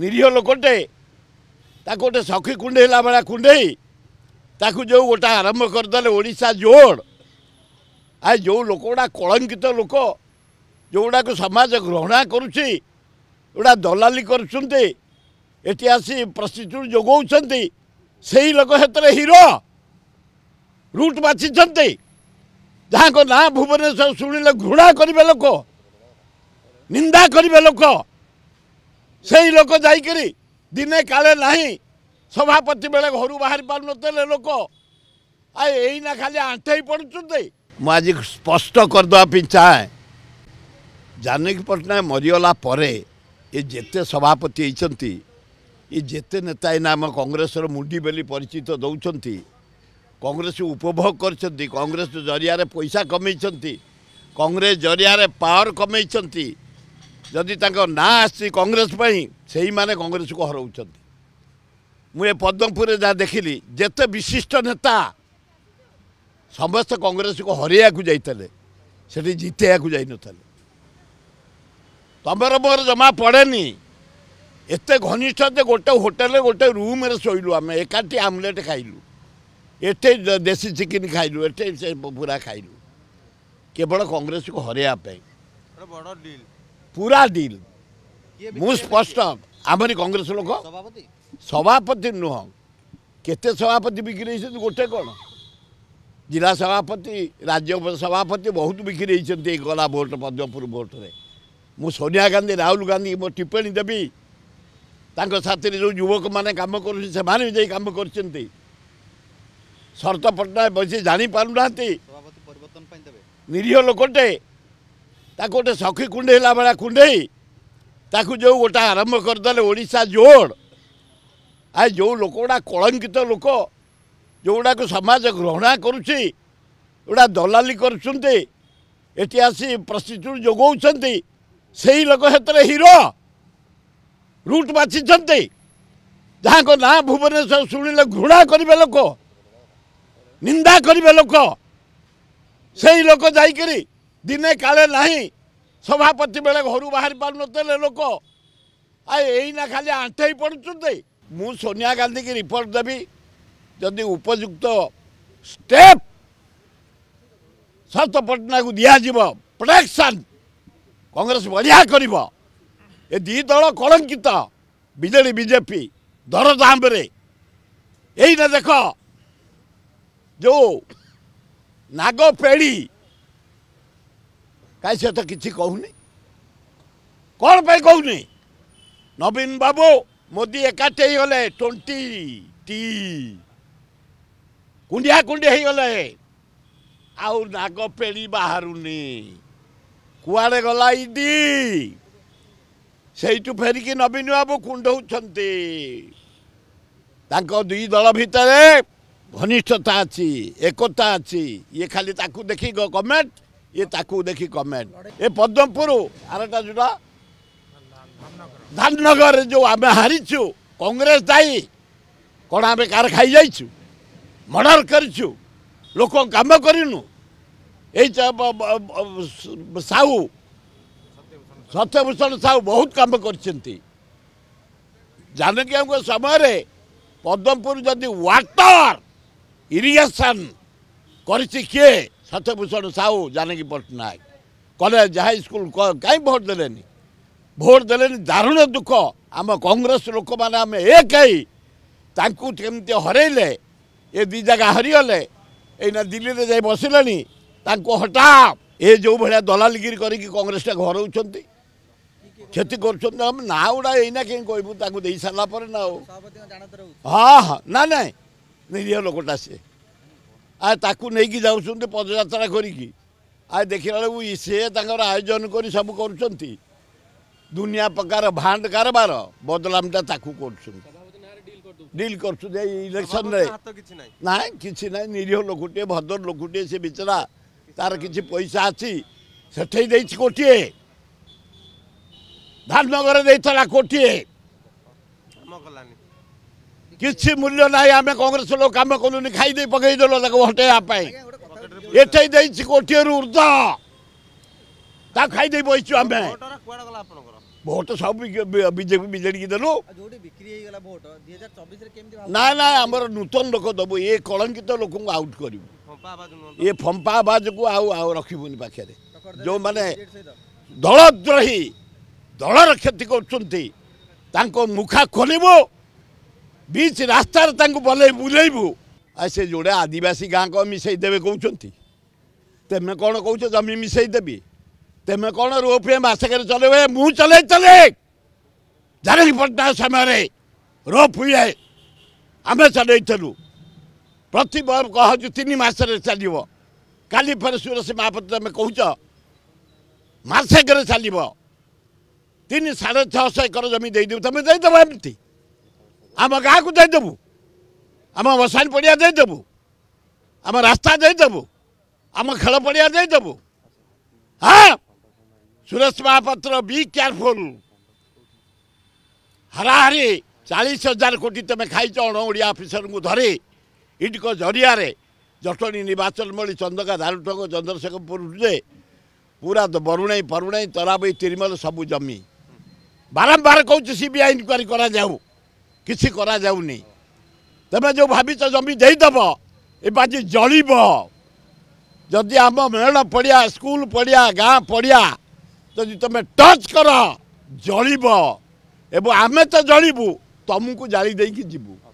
ନିରୀହ ଲୋକଟେ ତାକୁ ଗୋଟେ ସଖୀ କୁଣ୍ଢେଇଲା ଭଳିଆ କୁଣ୍ଢେଇ ତାକୁ ଯେଉଁ ଗୋଟେ ଆରମ୍ଭ କରିଦେଲେ ଓଡ଼ିଶା ଯୋଡ଼ ଆଉ ଯେଉଁ ଲୋକଗୁଡ଼ା କଳଙ୍କିତ ଲୋକ ଯେଉଁଗୁଡ଼ାକ ସମାଜ ଘୃଣା କରୁଛି ଯେଉଁଗୁଡ଼ା ଦଲାଲି କରୁଛନ୍ତି ଏଠି ଆସି ପ୍ରସ୍ତୁତି ଯୋଗାଉଛନ୍ତି ସେଇ ଲୋକ ସେଥିରେ ହିରୋ ରୁଟ୍ ବାଛିଛନ୍ତି ଯାହାଙ୍କ ନାଁ ଭୁବନେଶ୍ୱର ଶୁଣିଲେ ଘୃଣା କରିବେ ଲୋକ ନିନ୍ଦା କରିବେ ଲୋକ সেই লোক যাইকি দিনে কালে না সভাপতি বেড়ে ঘর বাহারি পারুনলে লোক এইনা খালি আঁঠেই পড়ুচ্ছেন মু আজ স্পষ্ট করেদেওয়া চাহে জানকী পট্টনাক মরিগলা পরে এ যেতে সভাপতি হয়েছেন ଇ ଯେତେ ନେତା ଏଇନା ଆମ କଂଗ୍ରେସର ମୁଣ୍ଡି ବୋଲି ପରିଚିତ ଦେଉଛନ୍ତି କଂଗ୍ରେସ ଉପଭୋଗ କରିଛନ୍ତି କଂଗ୍ରେସ ଜରିଆରେ ପଇସା କମେଇଛନ୍ତି କଂଗ୍ରେସ ଜରିଆରେ ପାୱାର କମେଇଛନ୍ତି आङग्रेसपै सही मैले को हराउँछ म पद्मपुर जहाँ देखि जति विशिष्ट नेता समे कङ्ग्रेसको हरेकले सठी जितु जाइन त मेरो म जमा पढेन एक् घटे होटेल् गा रुम शुम एक आमलेट खाइलु एट देसी चिकेन खालु एटे पूरा खाइलु केवल कङ्ग्रेसको हरेक ପୁରା ଡିଲ୍ ମୁଁ ସ୍ପଷ୍ଟ ଆମରି କଂଗ୍ରେସ ଲୋକ ସଭାପତି ନୁହଁ କେତେ ସଭାପତି ବିକ୍ରି ହେଇଛନ୍ତି ଗୋଟେ କ'ଣ ଜିଲ୍ଲା ସଭାପତି ରାଜ୍ୟ ସଭାପତି ବହୁତ ବିକ୍ରି ହେଇଛନ୍ତି ଏଇ ଗଲା ଭୋଟ୍ ପଦ୍ମପୁର ଭୋଟ୍ରେ ମୁଁ ସୋନିଆ ଗାନ୍ଧୀ ରାହୁଲ ଗାନ୍ଧୀ ମୋ ଟିପ୍ପଣୀ ଦେବି ତାଙ୍କ ସାଥିରେ ଯେଉଁ ଯୁବକମାନେ କାମ କରୁଛନ୍ତି ସେମାନେ ବି ଯାଇ କାମ କରିଛନ୍ତି ଶରତ ପଟ୍ଟନାୟକ ବସି ଜାଣିପାରୁନାହାନ୍ତି ନିରୀହ ଲୋକଟେ ତାକୁ ଗୋଟେ ସଖୀ କୁଣ୍ଢେଇଲା ଭଳିଆ କୁଣ୍ଢେଇ ତାକୁ ଯେଉଁ ଗୋଟେ ଆରମ୍ଭ କରିଦେଲେ ଓଡ଼ିଶା ଜୋଡ଼ ଆଉ ଯେଉଁ ଲୋକଗୁଡ଼ା କଳଙ୍କିତ ଲୋକ ଯେଉଁଗୁଡ଼ାକୁ ସମାଜ ଘୃଣା କରୁଛି ଗୁଡ଼ା ଦଲାଲି କରୁଛନ୍ତି ଏଠି ଆସି ପ୍ରଶିକ୍ଷଣ ଯୋଗାଉଛନ୍ତି ସେଇ ଲୋକ ସେତେବେଳେ ହିରୋ ରୁଟ୍ ବାଛିଛନ୍ତି ଯାହାଙ୍କ ନାଁ ଭୁବନେଶ୍ୱର ଶୁଣିଲେ ଘୃଣା କରିବେ ଲୋକ ନିନ୍ଦା କରିବେ ଲୋକ ସେଇ ଲୋକ ଯାଇକରି ଦିନେ କାଳେ ନାହିଁ ସଭାପତି ବେଳେ ଘରୁ ବାହାରି ପାରୁନଥିଲେ ଲୋକ ଆଉ ଏଇନା ଖାଲି ଆଣ୍ଠେଇ ପଡ଼ୁଛନ୍ତି ମୁଁ ସୋନିଆ ଗାନ୍ଧୀକି ରିପୋର୍ଟ ଦେବି ଯଦି ଉପଯୁକ୍ତ ଷ୍ଟେପ୍ ସନ୍ତ ପଟ୍ଟନାୟକକୁ ଦିଆଯିବ ପ୍ରଡେକ୍ସନ୍ କଂଗ୍ରେସ ବଢ଼ିଆ କରିବ ଏ ଦୁଇ ଦଳ କଳଙ୍କିତ ବିଜେଡ଼ି ବିଜେପି ଦରଦାମରେ ଏଇନା ଦେଖ ଯେଉଁ ନାଗପେଢ଼ୀ କାହିଁ ସେ ତ କିଛି କହୁନି କ'ଣ ପାଇଁ କହୁନି ନବୀନ ବାବୁ ମୋଦି ଏକାଠି ହେଇଗଲେ ଟ୍ୱେଣ୍ଟି ଟି କୁଣ୍ଡିଆ କୁଣ୍ଡି ହେଇଗଲେ ଆଉ ନାଗ ପେଡ଼ି ବାହାରୁନି କୁଆଡ଼େ ଗଲା ଇଡି ସେଇଠୁ ଫେରିକି ନବୀନ ବାବୁ କୁଣ୍ଡଉଛନ୍ତି ତାଙ୍କ ଦୁଇ ଦଳ ଭିତରେ ଘନିଷ୍ଠତା ଅଛି ଏକତା ଅଛି ଇଏ ଖାଲି ତାକୁ ଦେଖିକି ଗଭର୍ଣ୍ଣମେଣ୍ଟ ये ताकू देखी कमेंट ये पद्मपुर आरटा जोटा ଧାମନଗର ଯେଉଁ ଆମେ ହାରିଛୁ କଂଗ୍ରେସ ଦାୟୀ କ'ଣ ଆମେ କାର ଖାଇଯାଇଛୁ ମର୍ଡ଼ର କରିଛୁ ଲୋକ କାମ କରିନୁ ଏଇ ସାହୁ ସତ୍ୟଭୂଷଣ ସାହୁ ବହୁତ କାମ କରିଛନ୍ତି ଜାନକୀଙ୍କ ସମୟରେ ପଦ୍ମପୁର ଯଦି ୱାଟର ଇରିଗେସନ୍ କରିଛି କିଏ సత్యభూషణ్ సావు జానకి పట్నాయక్ କଲେଜ ହାଇସ୍କୁଲ କାହିଁ ଭୋଟ ଦେଲେନି ଭୋଟ ଦେଲେନି ଦାରୁଣ ଦୁଃଖ ଆମ କଂଗ୍ରେସ ଲୋକମାନେ ଆମେ ଏକ ହେଇ ତାଙ୍କୁ କେମିତି ହରେଇଲେ ଏ ଦୁଇ ଜାଗା ହରିଗଲେ ଏଇନା ଦିଲ୍ଲୀରେ ଯାଇ ବସିଲେଣି ତାଙ୍କୁ ହଟା ଏ ଯେଉଁ ଭଳିଆ ଦଲାଲଗିରି କରିକି କଂଗ୍ରେସଟାକୁ ହରଉଛନ୍ତି କ୍ଷତି କରୁଛନ୍ତି ଆମେ ନା ଗୁଡ଼ା ଏଇନା କେମିତି କହିବୁ ତାଙ୍କୁ ଦେଇ ସାରିଲା ପରେ ନା ଆଉ ହଁ ହଁ ନା ନାଇଁ ନିରୀହ ଲୋକଟା ସିଏ आकुक जाऊँ पदयात्रा कर देख ला बेलू सी आयोजन कर सब कर दुनिया प्रकार भाड कारबार बदलाम डिल कर इलेक्शन ना कि ना निरीह लोकटे भद्र लोकटे से बेचरा तार किसी पैसा अच्छी से कोटे धाननगर देता कोटे କିଛି ମୂଲ୍ୟ ନାହିଁ ଆମେ କଂଗ୍ରେସ ଲୋକ କାମ କଲୁନି ଖାଇଦେଇ ପକେଇଦେଲ ତାକୁ ହଟେଇବା ପାଇଁ ଏଠେଇ ଦେଇଛି କୋଟିଏରୁ ଉର୍ଦ୍ଧ ତାକୁ ଖାଇଦେଇ ବସିଛୁ ଆମେ ଭୋଟ ସବୁ ବିଜେପି ବିଜେଡ଼ିକି ଦେଲୁ ନା ନା ଆମର ନୂତନ ଲୋକ ଦେବୁ ଏ କଳଙ୍କିତ ଲୋକଙ୍କୁ ଆଉଟ୍ କରିବୁ ଏ ଫମ୍ପା ଆବାଜକୁ ଆଉ ଆଉ ରଖିବୁନି ପାଖରେ ଯେଉଁମାନେ ଦଳଦ୍ରୋହୀ ଦଳର କ୍ଷତି କରୁଛନ୍ତି ତାଙ୍କ ମୁଖା ଖୋଲିବୁ ବିଚ୍ ରାସ୍ତାରେ ତାଙ୍କୁ ବଲେଇ ବୁଲେଇବୁ ଆଉ ସେ ଯୋଡ଼େ ଆଦିବାସୀ ଗାଁ କ'ଣ ମିଶାଇ ଦେବେ କହୁଛନ୍ତି ତେମେ କ'ଣ କହୁଛ ଜମି ମିଶାଇ ଦେବି ତେମେ କ'ଣ ରୋପେ ମାସକରେ ଚଲେଇବେ ମୁଁ ଚଲେଇ ଚଲେ ଜାନକୀ ପଟ୍ଟନାୟକ ସମୟରେ ରୋପ୍ ହୁଏ ଆମେ ଚଲେଇଥିଲୁ ପ୍ରତି କହୁଛୁ ତିନି ମାସରେ ଚାଲିବ କାଲି ଫେରେ ସୁରେଶ ମହାପାତ୍ର ତମେ କହୁଛ ମାସେକରେ ଚାଲିବ ତିନି ସାଢ଼େ ଛଅଶହ ଏକର ଜମି ଦେଇଦେବୁ ତମେ ଦେଇଦେବ ଏମିତି ଆମ ଗାଁକୁ ଦେଇଦେବୁ ଆମ ଭସାଣି ପଡ଼ିଆ ଦେଇଦେବୁ ଆମ ରାସ୍ତା ଦେଇଦେବୁ ଆମ ଖେଳ ପଡ଼ିଆ ଦେଇଦେବୁ ହଁ ସୁରେଶ ମହାପାତ୍ର ବି କେୟାରଫୁଲ ହାରାହାରି ଚାଳିଶ ହଜାର କୋଟି ତୁମେ ଖାଇଛ ଅଣ ଓଡ଼ିଆ ଅଫିସରଙ୍କୁ ଧରି ଇଟିଙ୍କ ଜରିଆରେ ଜଟଣୀ ନିର୍ବାଚନ ମଳି ଚନ୍ଦକା ଦାରୁଟଙ୍କ ଚନ୍ଦ୍ରଶେଖରପୁରରେ ପୁରା ବରୁଣାଇ ପରୁଣାଇ ତରାବଇ ତିରିମଲ ସବୁ ଜମି ବାରମ୍ବାର କହୁଛି ସି ବି ଆଇ ଇନକ୍ୱାରି କରାଯାଉ କିଛି କରାଯାଉନି ତେବେ ଯେଉଁ ଭାବିଛ ଜମି ଦେଇଦେବ ଏ ବାଜି ଜଳିବ ଯଦି ଆମ ମେଳ ପଡ଼ିଆ ସ୍କୁଲ ପଡ଼ିଆ ଗାଁ ପଡ଼ିଆ ଯଦି ତୁମେ ଟଚ୍ କର ଜଳିବ ଏବଂ ଆମେ ତ ଜଳିବୁ ତୁମକୁ ଜାଳି ଦେଇକି ଯିବୁ